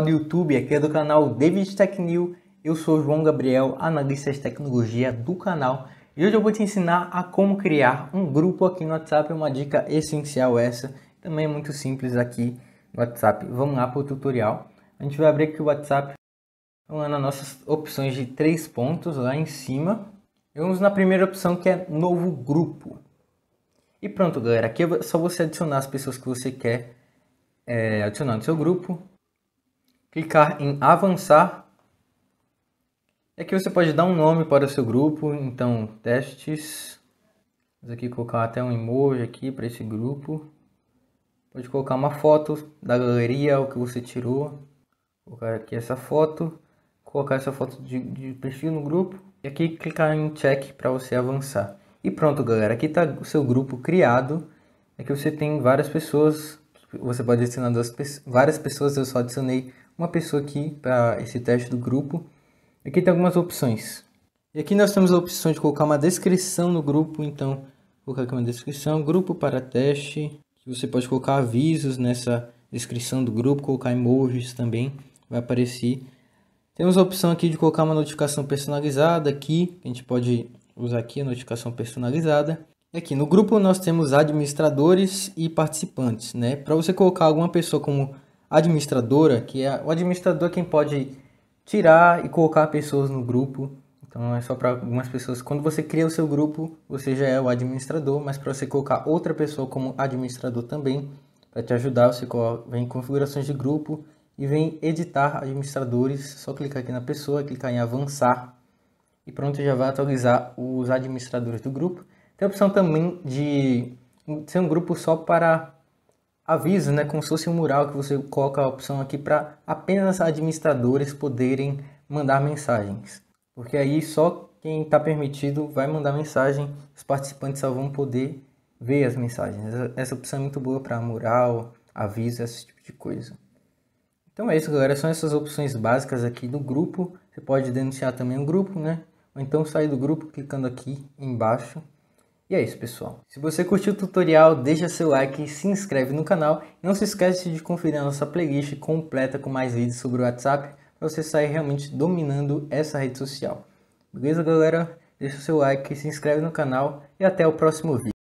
canal do YouTube, aqui é do canal David Tech New. Eu sou João Gabriel, analista de tecnologia do canal. E hoje eu vou te ensinar a como criar um grupo aqui no WhatsApp, é uma dica essencial essa. Também é muito simples aqui no WhatsApp. Vamos lá para o tutorial. A gente vai abrir aqui o WhatsApp. Vamos lá nas nossas opções de três pontos lá em cima. Vamos na primeira opção que é novo grupo. E pronto, galera. Aqui é só você adicionar as pessoas que você quer é, adicionar no seu grupo clicar em avançar. é aqui você pode dar um nome para o seu grupo, então testes. Vamos aqui colocar até um emoji aqui para esse grupo. Pode colocar uma foto da galeria, o que você tirou. colocar aqui essa foto. Colocar essa foto de, de perfil no grupo. E aqui clicar em check para você avançar. E pronto, galera. Aqui está o seu grupo criado. Aqui é você tem várias pessoas. Você pode adicionar duas, várias pessoas. Eu só adicionei uma pessoa aqui para esse teste do grupo. Aqui tem algumas opções. E aqui nós temos a opção de colocar uma descrição no grupo, então vou colocar aqui uma descrição, grupo para teste. Você pode colocar avisos nessa descrição do grupo, colocar emojis também, vai aparecer. Temos a opção aqui de colocar uma notificação personalizada aqui, a gente pode usar aqui a notificação personalizada. Aqui no grupo nós temos administradores e participantes, né? Para você colocar alguma pessoa como administradora, que é o administrador quem pode tirar e colocar pessoas no grupo. Então é só para algumas pessoas. Quando você cria o seu grupo, você já é o administrador, mas para você colocar outra pessoa como administrador também, para te ajudar, você vem em configurações de grupo e vem editar administradores. É só clicar aqui na pessoa, clicar em avançar e pronto, já vai atualizar os administradores do grupo. Tem a opção também de ser um grupo só para aviso, né, como se fosse um mural que você coloca a opção aqui para apenas administradores poderem mandar mensagens. Porque aí só quem está permitido vai mandar mensagem, os participantes só vão poder ver as mensagens. Essa opção é muito boa para mural, aviso, esse tipo de coisa. Então é isso, galera. São essas opções básicas aqui do grupo. Você pode denunciar também o um grupo, né? Ou então sair do grupo clicando aqui embaixo. E é isso, pessoal. Se você curtiu o tutorial, deixa seu like, se inscreve no canal e não se esquece de conferir a nossa playlist completa com mais vídeos sobre o WhatsApp para você sair realmente dominando essa rede social. Beleza, galera? Deixa o seu like, se inscreve no canal e até o próximo vídeo.